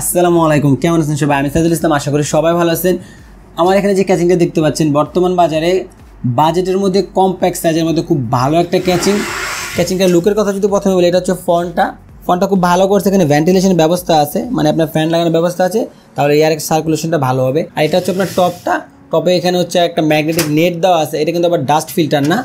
আসসালামু আলাইকুম কেমন আছেন সবাই আমি সাইদুল ইসলাম আশা করি সবাই ভালো আছেন আমার এখানে যে ক্যাচিংটা দেখতে পাচ্ছেন বর্তমান বাজারে বাজেটের মধ্যে কমপ্যাক্ট সাইজের মধ্যে খুব ভালো একটা ক্যাচিং ক্যাচিংটা লুকের কথা যদি প্রথমে বলি এটা হচ্ছে ফোনটা ফোনটা খুব ভালো করছে এখানে ভেন্টিলেশনের ব্যবস্থা আছে মানে আপনার ফ্যান লাগানোর ব্যবস্থা আছে তাহলে এয়ার সার্কুলেশনটা ভালো হবে আর এটা হচ্ছে আপনার টপটা টপে এখানে হচ্ছে একটা ম্যাগনেটিক নেট দেওয়া আছে এটা কিন্তু আবার ডাস্ট ফিল্টার না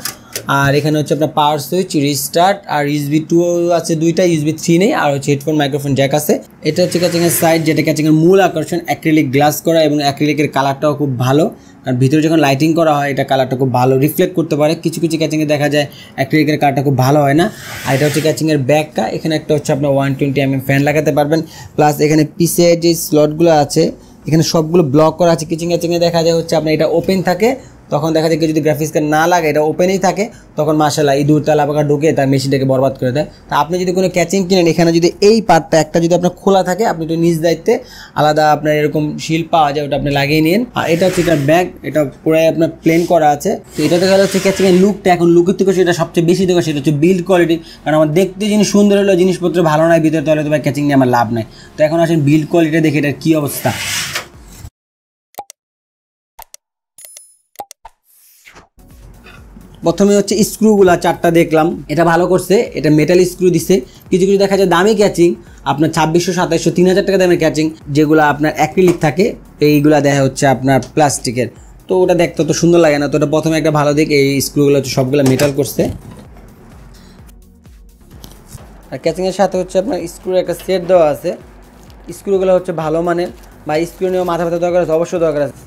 আর এখানে হচ্ছে আপনার পাওয়ার সুইচ রিস্টার্ট আর ইউসবি টু আছে দুইটা ইউসবি থ্রি নেই আর হচ্ছে হেডফোন মাইক্রোফোন জ্যাক আছে এটা হচ্ছে ক্যাচিংয়ের সাইড যেটা ক্যাচিংয়ের মূল আকর্ষণ অ্যাক্রিলিক গ্লাস করা এবং অ্যাক্রিলিকের কালারটাও খুব ভালো আর ভিতরে যখন লাইটিং করা হয় এটা কালারটা খুব ভালো রিফ্লেক্ট করতে পারে কিছু কিছু ক্যাচিংয়ে দেখা যায় অ্যাক্রিলিকের কালারটা খুব ভালো হয় না আর এটা হচ্ছে ক্যাচিংয়ের ব্যাগটা এখানে একটা হচ্ছে আপনার ওয়ান টোয়েন্টি এম ফ্যান লাগাতে পারবেন প্লাস এখানে পিসে যে স্লটগুলো আছে এখানে সবগুলো ব্লক করা আছে কিচিং এ দেখা যায় হচ্ছে আপনার এটা ওপেন থাকে তখন দেখা যায় কি যদি গ্রাফিক্স কার্ড না লাগে এটা ওপেনই থাকে তখন মাসাল্লাহ এই তালা পাকা ঢুকে তার মেশিনটাকে বরবাদ করে দেয় তা আপনি যদি কোনো ক্যাচিং কিনেন এখানে যদি এই পার্টটা একটা যদি আপনার খোলা থাকে আপনি একটু নিজ দায়িত্বে আলাদা আপনার এরকম শিল্প পাওয়া যায় ওটা আপনি লাগিয়ে নিন আর এটা হচ্ছে এটা ব্যাগ এটা পুরাই আপনার প্লেন করা আছে তো এটা দেখা যাচ্ছে ক্যাচিংয়ের লুকটা এখন লুকের থেকে সেটা সবচেয়ে বেশি দেখা সেটা হচ্ছে বিল্ড কোয়ালিটি কারণ আমার দেখতে জিনিস সুন্দর হলো জিনিসপত্র ভালো নয় ভিতরে তাহলে তো ক্যাচিং নিয়ে আমার লাভ নাই তো এখন আসেন বিল্ড কোয়ালিটি দেখে এটার কী অবস্থা প্রথমে হচ্ছে স্ক্রুগুলা চারটা দেখলাম এটা ভালো করছে এটা মেটাল স্ক্রু দিছে কিছু কিছু দেখা যায় দামি ক্যাচিং আপনার ছাব্বিশশো সাতাশশো তিন হাজার টাকা দামের ক্যাচিং যেগুলো আপনার অ্যাক্রিলিক থাকে এইগুলা দেখা হচ্ছে আপনার প্লাস্টিকের তো ওটা দেখতে তো সুন্দর লাগে না তো ওটা প্রথমে একটা ভালো দিক এই স্ক্রুগুলো হচ্ছে সবগুলো মেটাল করছে আর ক্যাচিংয়ের সাথে হচ্ছে আপনার স্ক্রুর একটা সেট দেওয়া আছে স্ক্রুগুলো হচ্ছে ভালো মানের বা স্ক্রু নিয়েও মাথা ব্যথা দরকার আছে অবশ্যই দরকার আছে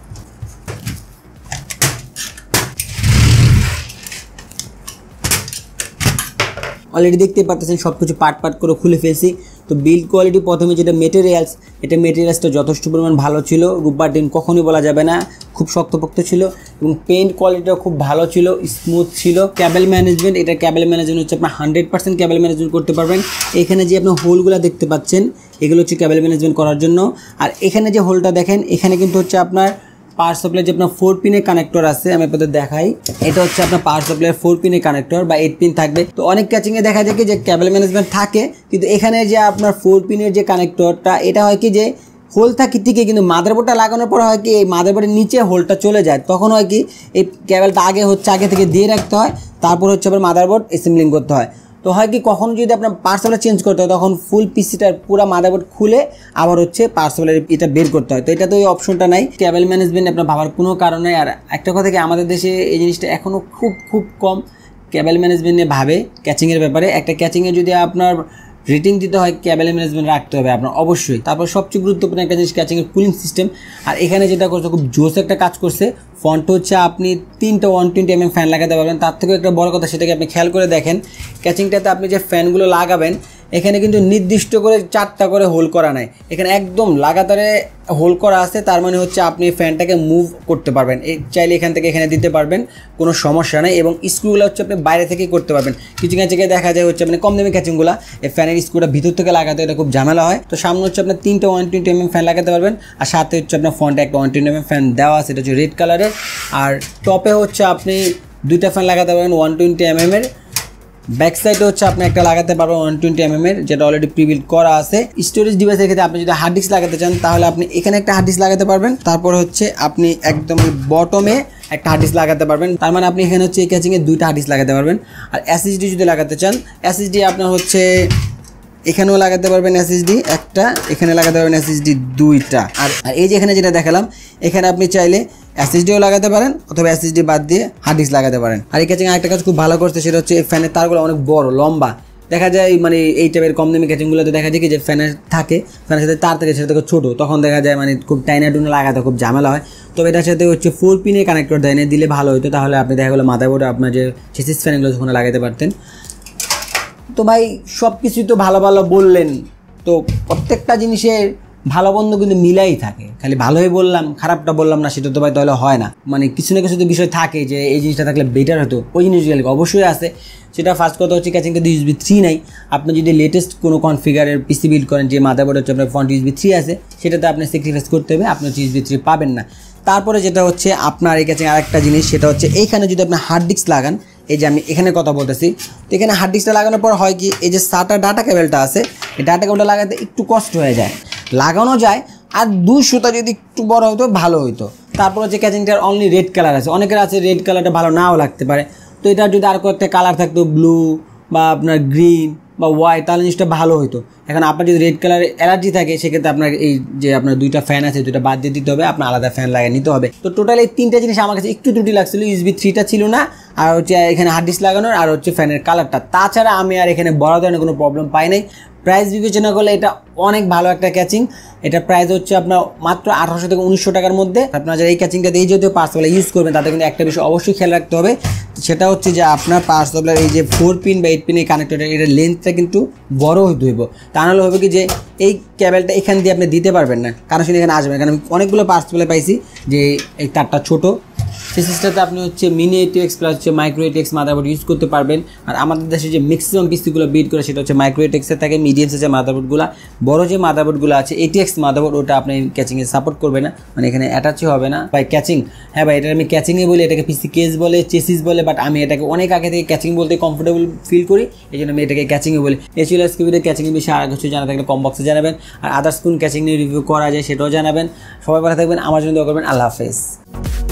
অলরেডি দেখতে পাচ্ছেন সব কিছু পাট পাট করে খুলে ফেলছি তো বিল্ড কোয়ালিটি প্রথমে যেটা মেটেরিয়ালস এটা মেটেরিয়ালসটা যথেষ্ট পরিমাণ ভালো ছিল রুব্বার ডিম কখনই বলা যাবে না খুব শক্তপোক্ত ছিল এবং পেন্ট কোয়ালিটিটাও খুব ভালো ছিল স্মুথ ছিল ক্যাবেল ম্যানেজমেন্ট এটা ক্যাবেল ম্যানেজমেন্ট হচ্ছে আপনার হান্ড্রেড পার্সেন্ট ক্যাবেল ম্যানেজমেন্ট করতে পারবেন এখানে যে আপনার হোলগুলো দেখতে পাচ্ছেন এগুলো হচ্ছে ক্যাবেল ম্যানেজমেন্ট করার জন্য আর এখানে যে হোলটা দেখেন এখানে কিন্তু হচ্ছে আপনার পাওয়ার সাপ্লাই যে আপনার ফোর পিনের কানেক্টর আছে আমি আপনাদের দেখাই এটা হচ্ছে আপনার পাওয়ার সাপ্লাইয়ের ফোর পিনের কানেক্টর বা এইট পিন থাকবে তো অনেক ক্যাচিংয়ে দেখা যায় কি যে ক্যাবেল ম্যানেজমেন্ট থাকে কিন্তু এখানে যে আপনার ফোর পিনের যে কানেক্টরটা এটা হয় কি যে হোল থাকে ঠিকই কিন্তু মাদারবোর্ডটা লাগানোর পর হয় কি এই মাদারবোর্ডের নিচে হোলটা চলে যায় তখন হয় কি এই ক্যাবেলটা আগে হচ্ছে আগে থেকে দিয়ে রাখতে হয় তারপর হচ্ছে আবার মাদারবোর্ড অ্যাসেম্বলিং করতে হয় তো হয় কি কখনো যদি আপনার পার্সেলটা চেঞ্জ করতে হয় তখন ফুল পিসিটার পুরো মাদাবোর্ড খুলে আবার হচ্ছে পার্সেলের এটা বের করতে হয় তো এটা তো ওই অপশনটা নাই ক্যাবেল ম্যানেজমেন্ট আপনার ভাবার কোনো কারণে আর একটা কথা কি আমাদের দেশে এই জিনিসটা এখনও খুব খুব কম ক্যাবেল ম্যানেজমেন্ট নিয়ে ভাবে ক্যাচিংয়ের ব্যাপারে একটা ক্যাচিংয়ে যদি আপনার রেটিং দিতে হয় ক্যাবেল ম্যানেজমেন্ট রাখতে হবে আপনার অবশ্যই তারপর সবচেয়ে গুরুত্বপূর্ণ একটা জিনিস ক্যাচিংয়ের কুলিং সিস্টেম আর এখানে যেটা করছে খুব জোস একটা কাজ করছে ফন্ট হচ্ছে আপনি তিনটা ওয়ান টোয়েন্টি এমএম ফ্যান লাগাতে পারবেন তার থেকেও একটা বড় কথা সেটাকে আপনি খেয়াল করে দেখেন ক্যাচিংটাতে আপনি যে ফ্যানগুলো লাগাবেন এখানে কিন্তু নির্দিষ্ট করে চারটা করে হোল করা নাই এখানে একদম লাগাতারে হোল করা আছে তার মানে হচ্ছে আপনি ফ্যানটাকে মুভ করতে পারবেন এই চাইলে এখান থেকে এখানে দিতে পারবেন কোনো সমস্যা নেই এবং স্ক্রুগুলো হচ্ছে আপনি বাইরে থেকেই করতে পারবেন কিছু ক্যাচিংয়ে দেখা যায় হচ্ছে আপনি মানে কম দামি ক্যাচিংগুলো এই ফ্যানের স্ক্রুটা ভিতর থেকে লাগাতে এটা খুব ঝামেলা হয় তো সামনে হচ্ছে আপনার তিনটা ওয়ান টোয়েন্টি এমএম ফ্যান লাগাতে পারবেন আর সাথে হচ্ছে আপনার ফ্রন্টে একটা ওয়ান টোয়েন্টি এমএম ফ্যান দেওয়া আছে এটা হচ্ছে রেড কালারের আর টপে হচ্ছে আপনি দুইটা ফ্যান লাগাতে পারবেন ওয়ান টোয়েন্টি এমএমের ব্যাক সাইডে হচ্ছে আপনি একটা লাগাতে পারবেন ওয়ান টোয়েন্টি এম এর যেটা অলরেডি প্রিবিল করা আছে স্টোরেজ ডিভাইসের ক্ষেত্রে আপনি যদি হার্ড ডিস্ক লাগাতে চান তাহলে আপনি এখানে একটা হার্ড ডিস্ক লাগাতে পারবেন তারপর হচ্ছে আপনি একদম বটমে একটা হার্ড ডিস্ক লাগাতে পারবেন তার মানে আপনি এখানে হচ্ছে এই ক্যাচিংয়ে দুইটা হার্ড ডিস্ক লাগাতে পারবেন আর এসএসডি যদি লাগাতে চান এসএসডি আপনার হচ্ছে এখানেও লাগাতে পারবেন এসএসডি একটা এখানে লাগাতে পারবেন এসএসডি দুইটা আর এই যে এখানে যেটা দেখালাম এখানে আপনি চাইলে এসএসডিও লাগাতে পারেন অথবা এসএসডি বাদ দিয়ে হার্ড ডিস্ক লাগাতে পারেন আর এই ক্যাচিং আরেকটা কাজ খুব ভালো করছে সেটা হচ্ছে এই ফ্যানের তারগুলো অনেক বড় লম্বা দেখা যায় মানে এই টাইপের কম দামি ক্যাচিংগুলোতে দেখা যায় কি যে ফ্যানের থাকে ফ্যানের সাথে তার থাকে সেটা থেকে ছোটো তখন দেখা যায় মানে খুব টাইনা টুনে লাগাতে খুব ঝামেলা হয় তবে এটার সাথে হচ্ছে ফোর পিনে কানেক্টর দেয় না দিলে ভালো হতো তাহলে আপনি দেখা গেলো মাথায় বোর্ডে আপনার যে সিসিস ফ্যানগুলো ওখানে লাগাতে পারতেন তো ভাই সব কিছুই তো ভালো ভালো বললেন তো প্রত্যেকটা জিনিসের ভালো বন্ধ কিন্তু মিলাই থাকে খালি ভালোই বললাম খারাপটা বললাম না সেটা তো ভাই তাহলে হয় না মানে কিছু না কিছু তো বিষয় থাকে যে এই জিনিসটা থাকলে বেটার হতো ওই জিনিসগুলো অবশ্যই আছে সেটা ফার্স্ট কথা হচ্ছে ক্যাচিং কিন্তু ইউজবি থ্রি নাই আপনি যদি লেটেস্ট কোনো কনফিগারের পিসি বিল্ড করেন যে মাদারবোর্ড হচ্ছে আপনার ফন্ট ইউজবি থ্রি আছে সেটাতে আপনি সেক্রিফাইস করতে হবে আপনি হচ্ছে ইউজবি থ্রি পাবেন না তারপরে যেটা হচ্ছে আপনার এই ক্যাচিং আরেকটা জিনিস সেটা হচ্ছে এইখানে যদি আপনি হার্ড ডিস্ক লাগান এই যে আমি এখানে কথা বলতেছি তো এখানে হার্ড ডিস্কটা লাগানোর পর হয় কি এই যে সাটা ডাটা কেবেলটা আছে এই ডাটা কেবেলটা লাগাতে একটু কষ্ট হয়ে যায় লাগানো যায় আর দুই সুতা যদি একটু বড় হতো ভালো হতো তারপর হচ্ছে ক্যাচিংটার অনলি রেড কালার আছে অনেকের আছে রেড কালারটা ভালো নাও লাগতে পারে তো এটা যদি আর কয়েকটা কালার থাকতো ব্লু বা আপনার গ্রিন বা হোয়াইট তাহলে জিনিসটা ভালো হতো এখন আপনার যদি রেড কালারের অ্যালার্জি থাকে সেক্ষেত্রে আপনার এই যে আপনার দুইটা ফ্যান আছে দুইটা বাদ দিয়ে দিতে হবে আপনার আলাদা ফ্যান লাগিয়ে নিতে হবে তো টোটাল এই তিনটা জিনিস আমার কাছে একটু ত্রুটি লাগছিল ইউজবি থ্রিটা ছিল না আর হচ্ছে এখানে হার্ড ডিস্ক লাগানোর আর হচ্ছে ফ্যানের কালারটা তাছাড়া আমি আর এখানে বড় ধরনের কোনো প্রবলেম পাই নাই প্রাইস বিবেচনা করলে এটা অনেক ভালো একটা ক্যাচিং এটা প্রাইস হচ্ছে আপনার মাত্র আঠারোশো থেকে উনিশশো টাকার মধ্যে আপনার যারা এই ক্যাচিংটা দিয়ে যদিও পার্সবেলা ইউজ করবেন তাদের কিন্তু একটা বিষয় অবশ্যই খেয়াল রাখতে হবে সেটা হচ্ছে যে আপনার পার্সবেলার এই যে ফোর পিন বা এইট পিন এই কানেক্টরটা এটার লেন্থটা কিন্তু বড় ধুইব তা নাহলে হবে কি যে এই ক্যাবেলটা এখান দিয়ে আপনি দিতে পারবেন না কারণ শুধু এখানে আসবেন কারণ আমি অনেকগুলো পার্সবেলা পাইছি যে এই তারটা ছোটো সেই সিস্টেমটা আপনি হচ্ছে মিনি এক্স প্লাস হচ্ছে মাইক্রো এটিএক্স মাদারবোর্ড ইউজ করতে পারবেন আর আমাদের দেশে যে ম্যাক্সিমাম পিসিগুলো বিট করে সেটা হচ্ছে মাইক্রো এটিএক্সে থাকে মিডিয়াম সাইজের মাদারবোর্ডগুলো বড় যে মাদারবোর্ডগুলো আছে এটিএক্স মাদারবোর্ড ওটা আপনি ক্যাচিংয়ে সাপোর্ট করবে না মানে এখানে অ্যাটাচই হবে না বাই ক্যাচিং হ্যাঁ ভাই এটা আমি ক্যাচিংয়ে বলি এটাকে পিসি কেস বলে চেসিস বলে বাট আমি এটাকে অনেক আগে থেকে ক্যাচিং বলতে কমফোর্টেবল ফিল করি এই জন্য আমি এটাকে ক্যাচিংয়ে বলি এই ছিল আজকে ভিডিও ক্যাচিংয়ের বিষয়ে আর কিছু জানা থাকলে কম বক্সে জানাবেন আর আদার্স কোন ক্যাচিং নিয়ে রিভিউ করা যায় সেটাও জানাবেন সবাই ভালো থাকবেন আমার জন্য দোয়া করবেন আল্লাহ হাফেজ